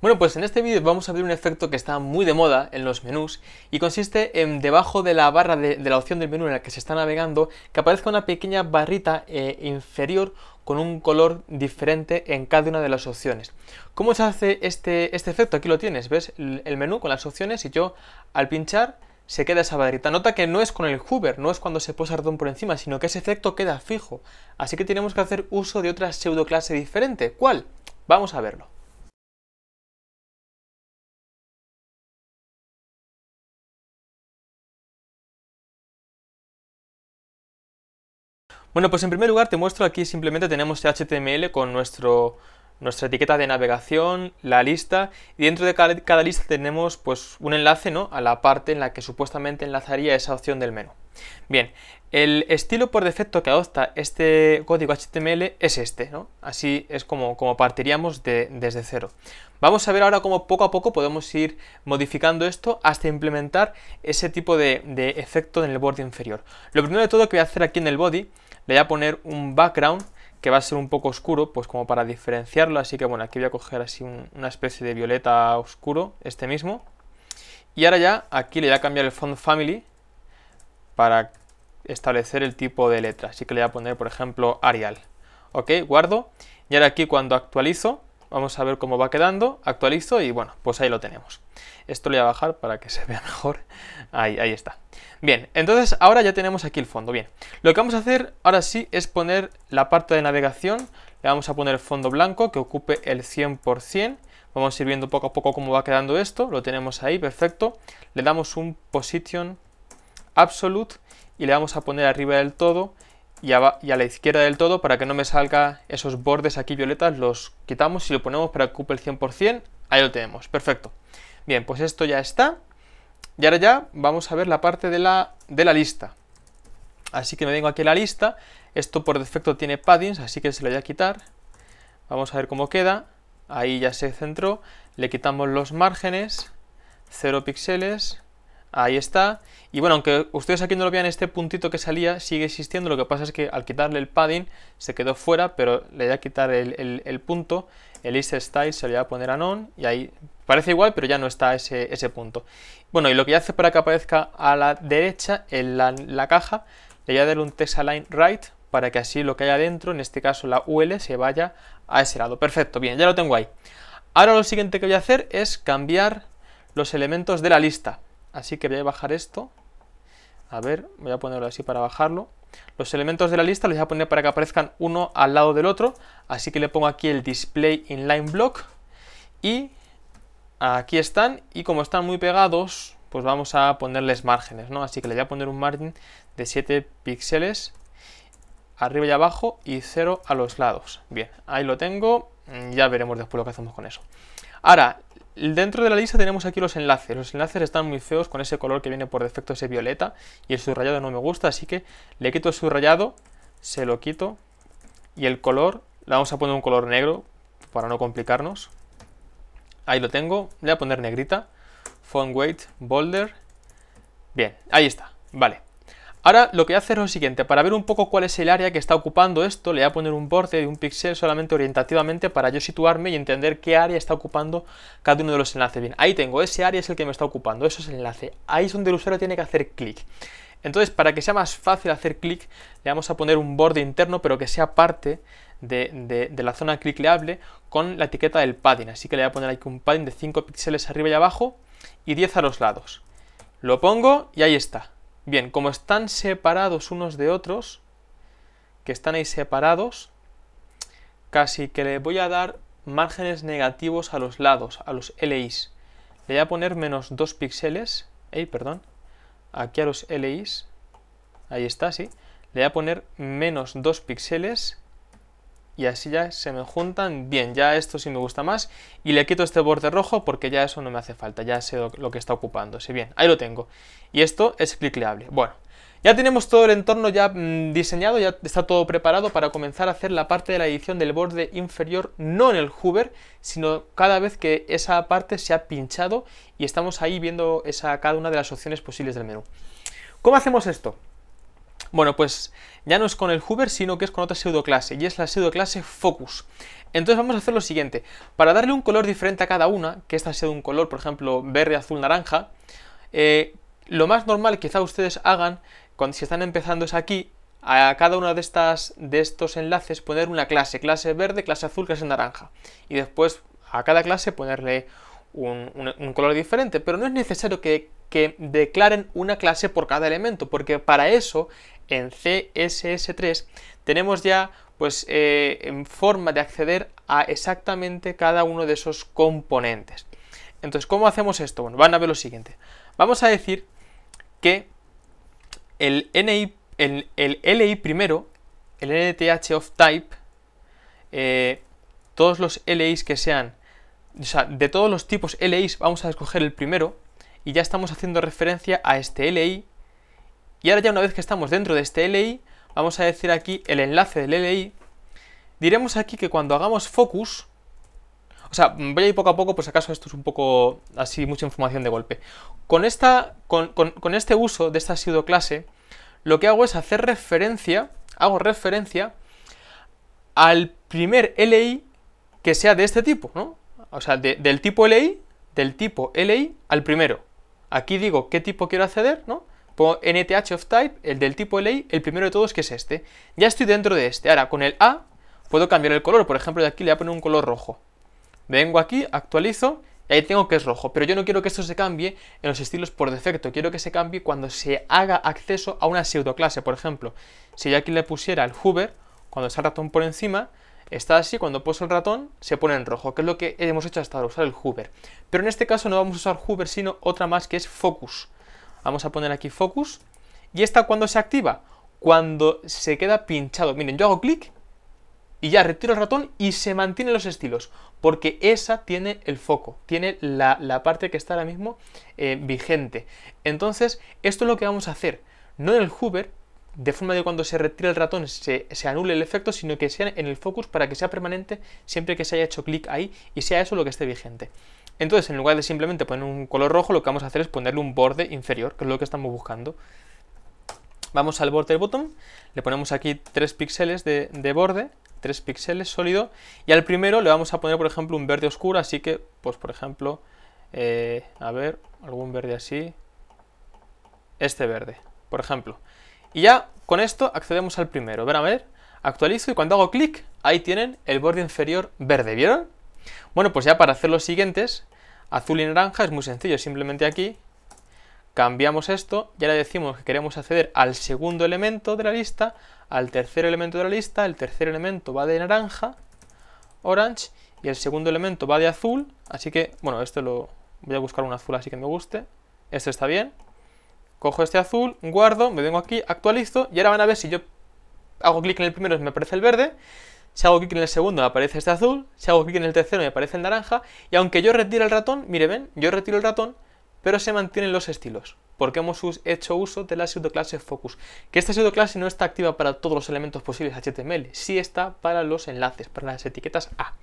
Bueno, pues en este vídeo vamos a ver un efecto que está muy de moda en los menús y consiste en debajo de la barra de, la opción del menú en la que se está navegando que aparezca una pequeña barrita eh, inferior con un color diferente en cada una de las opciones. ¿Cómo se hace este, este efecto? Aquí lo tienes, ves el menú con las opciones y yo al pinchar se queda esa barrita. Nota que no es con el hover, no es cuando se posa el ratón por encima, sino que ese efecto queda fijo. Así que tenemos que hacer uso de otra pseudo clase diferente. ¿Cuál? Vamos a verlo. Bueno, pues en primer lugar te muestro aquí simplemente tenemos HTML con nuestro, nuestra etiqueta de navegación, la lista, y dentro de cada, lista tenemos pues un enlace ¿no? a la parte en la que supuestamente enlazaría esa opción del menú. Bien, el estilo por defecto que adopta este código HTML es este, ¿no? Así es como, como partiríamos de, desde cero. Vamos a ver ahora cómo poco a poco podemos ir modificando esto hasta implementar ese tipo de efecto en el borde inferior. Lo primero de todo que voy a hacer aquí en el body le voy a poner un background que va a ser un poco oscuro, pues como para diferenciarlo, así que bueno, aquí voy a coger así una especie de violeta oscuro, este mismo. Y ahora ya aquí le voy a cambiar el font family para establecer el tipo de letra, así que le voy a poner por ejemplo Arial. Ok, guardo y ahora aquí cuando actualizo Vamos a ver cómo va quedando, actualizo y bueno, pues ahí lo tenemos. Esto lo voy a bajar para que se vea mejor. Ahí, ahí está. Bien, entonces ahora ya tenemos aquí el fondo. Bien, lo que vamos a hacer ahora sí es poner la parte de navegación. Le vamos a poner fondo blanco que ocupe el 100%. Vamos a ir viendo poco a poco cómo va quedando esto. Lo tenemos ahí, perfecto. Le damos un position absolute y le vamos a poner arriba del todo y a, la izquierda del todo para que no me salga esos bordes aquí violetas, los quitamos y lo ponemos para que ocupe el 100%, ahí lo tenemos, perfecto. Bien, pues esto ya está, y ahora ya vamos a ver la parte de la, de la lista. Así que me vengo aquí a la lista, esto por defecto tiene paddings, así que se lo voy a quitar, vamos a ver cómo queda, ahí ya se centró, le quitamos los márgenes, 0 píxeles, Ahí está. Y bueno, aunque ustedes aquí no lo vean, este puntito que salía sigue existiendo. Lo que pasa es que al quitarle el padding se quedó fuera, pero le voy a quitar el, punto. El list style se le va a poner a NON y ahí parece igual, pero ya no está ese, ese punto. Bueno, y lo que hace para que aparezca a la derecha en la, caja, le voy a dar un text align right para que así lo que haya dentro, en este caso la UL, se vaya a ese lado. Perfecto, bien, ya lo tengo ahí. Ahora lo siguiente que voy a hacer es cambiar los elementos de la lista. Así que voy a bajar esto. A ver, voy a ponerlo así para bajarlo. Los elementos de la lista los voy a poner para que aparezcan uno al lado del otro. Así que le pongo aquí el display inline block. Y aquí están. Y como están muy pegados, pues vamos a ponerles márgenes, ¿no? Así que le voy a poner un margen de 7 píxeles arriba y abajo y 0 a los lados. Bien, ahí lo tengo. Mm, ya veremos después lo que hacemos con eso. Ahora, Dentro de la lista tenemos aquí los enlaces. Los enlaces están muy feos con ese color que viene por defecto, ese violeta. Y el subrayado no me gusta, así que le quito el subrayado, se lo quito. Y el color, le vamos a poner un color negro para no complicarnos. Ahí lo tengo, voy a poner negrita. Font weight, Boulder, Bien, ahí está, vale. Ahora lo que voy a hacer es lo siguiente, para ver un poco cuál es el área que está ocupando esto, le voy a poner un borde de un píxel solamente orientativamente para yo situarme y entender qué área está ocupando cada uno de los enlaces. Bien, ahí tengo, ese área es el que me está ocupando, eso es el enlace. Ahí es donde el usuario tiene que hacer clic. Entonces, para que sea más fácil hacer clic, le vamos a poner un borde interno, pero que sea parte de, la zona clicleable con la etiqueta del padding. Así que le voy a poner aquí un padding de 5 píxeles arriba y abajo y 10 a los lados. Lo pongo y ahí está. Bien, como están separados unos de otros, que están ahí separados, casi que le voy a dar márgenes negativos a los lados, a los LIs. Le voy a poner menos 2 píxeles, hey, perdón, aquí a los LIs, ahí está, sí, le voy a poner menos 2 píxeles y así ya se me juntan bien, ya esto sí me gusta más y le quito este borde rojo porque ya eso no me hace falta, ya sé lo que está ocupando, si bien, ahí lo tengo y esto es clicleable, bueno, ya tenemos todo el entorno ya mm, diseñado, ya está todo preparado para comenzar a hacer la parte de la edición del borde inferior, no en el hover, sino cada vez que esa parte se ha pinchado y estamos ahí viendo esa, cada una de las opciones posibles del menú. ¿Cómo hacemos esto? Bueno, pues ya no es con el Hoover, sino que es con otra pseudo clase y es la pseudo clase Focus. Entonces vamos a hacer lo siguiente, para darle un color diferente a cada una, que esta sea de un color, por ejemplo, verde, azul, naranja, eh, lo más normal quizá ustedes hagan, cuando si están empezando es aquí, a cada uno de, estas, de estos enlaces poner una clase, clase verde, clase azul, clase naranja, y después a cada clase ponerle un color diferente, pero no es necesario que que declaren una clase por cada elemento, porque para eso en CSS3 tenemos ya pues eh, en forma de acceder a exactamente cada uno de esos componentes. Entonces, ¿cómo hacemos esto? Bueno, van a ver lo siguiente. Vamos a decir que el, LI primero, el NTH of type, eh, todos los LIs que sean, o sea, de todos los tipos LIs vamos a escoger el primero, y ya estamos haciendo referencia a este LI. Y ahora ya una vez que estamos dentro de este LI, vamos a decir aquí el enlace del LI. Diremos aquí que cuando hagamos focus, o sea, voy a ir poco a poco, pues acaso esto es un poco así, mucha información de golpe. Con, esta, con, con, este uso de esta pseudo clase, lo que hago es hacer referencia, hago referencia al primer LI que sea de este tipo, ¿no? O sea, del tipo LI, del tipo LI al primero. Aquí digo qué tipo quiero acceder, ¿no? Pongo nth of type, el del tipo LA, el primero de todos que es este. Ya estoy dentro de este. Ahora, con el A puedo cambiar el color. Por ejemplo, de aquí le voy a poner un color rojo. Vengo aquí, actualizo y ahí tengo que es rojo. Pero yo no quiero que esto se cambie en los estilos por defecto. Quiero que se cambie cuando se haga acceso a una pseudo clase, Por ejemplo, si yo aquí le pusiera el hover, cuando está el ratón por encima, está así, cuando puso el ratón se pone en rojo, que es lo que hemos hecho hasta ahora, usar el hover. Pero en este caso no vamos a usar hover, sino otra más que es focus. Vamos a poner aquí focus. ¿Y esta cuando se activa? Cuando se queda pinchado. Miren, yo hago clic y ya retiro el ratón y se mantienen los estilos, porque esa tiene el foco, tiene la, parte que está ahora mismo eh, vigente. Entonces, esto es lo que vamos a hacer, no en el hover, de forma de cuando se retira el ratón se, anule el efecto, sino que sea en el focus para que sea permanente siempre que se haya hecho clic ahí y sea eso lo que esté vigente. Entonces, en lugar de simplemente poner un color rojo, lo que vamos a hacer es ponerle un borde inferior, que es lo que estamos buscando. Vamos al borde del botón, le ponemos aquí 3 píxeles de, borde, 3 píxeles sólido, y al primero le vamos a poner, por ejemplo, un verde oscuro, así que, pues por ejemplo, eh, a ver, algún verde así, este verde, por ejemplo. Y ya con esto accedemos al primero. ver a ver, actualizo y cuando hago clic, ahí tienen el borde inferior verde, ¿vieron? Bueno, pues ya para hacer los siguientes, azul y naranja es muy sencillo, simplemente aquí cambiamos esto y ahora decimos que queremos acceder al segundo elemento de la lista, al tercer elemento de la lista, el tercer elemento va de naranja, orange, y el segundo elemento va de azul, así que, bueno, esto lo voy a buscar un azul así que me guste, esto está bien, Cojo este azul, guardo, me vengo aquí, actualizo y ahora van a ver si yo hago clic en el primero me aparece el verde, si hago clic en el segundo me aparece este azul, si hago clic en el tercero me aparece el naranja y aunque yo retire el ratón, mire ven, yo retiro el ratón, pero se mantienen los estilos porque hemos hecho uso de la pseudo clase Focus. Que esta pseudo clase no está activa para todos los elementos posibles HTML, sí está para los enlaces, para las etiquetas A.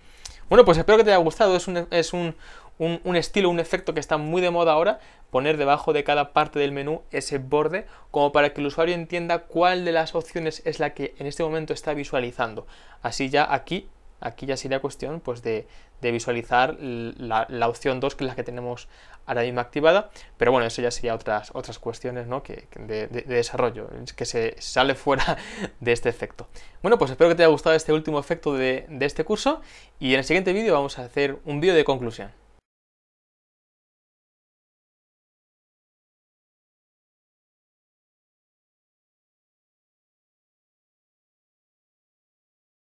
Bueno, pues espero que te haya gustado, es un, es un, un, estilo, un efecto que está muy de moda ahora, poner debajo de cada parte del menú ese borde como para que el usuario entienda cuál de las opciones es la que en este momento está visualizando. Así ya aquí, aquí ya sería cuestión pues de, visualizar la, opción 2 que es la que tenemos ahora mismo activada, pero bueno, eso ya sería otras, otras cuestiones ¿no? que, de, desarrollo, que se sale fuera de este efecto. Bueno, pues espero que te haya gustado este último efecto de, de este curso y en el siguiente vídeo vamos a hacer un vídeo de conclusión.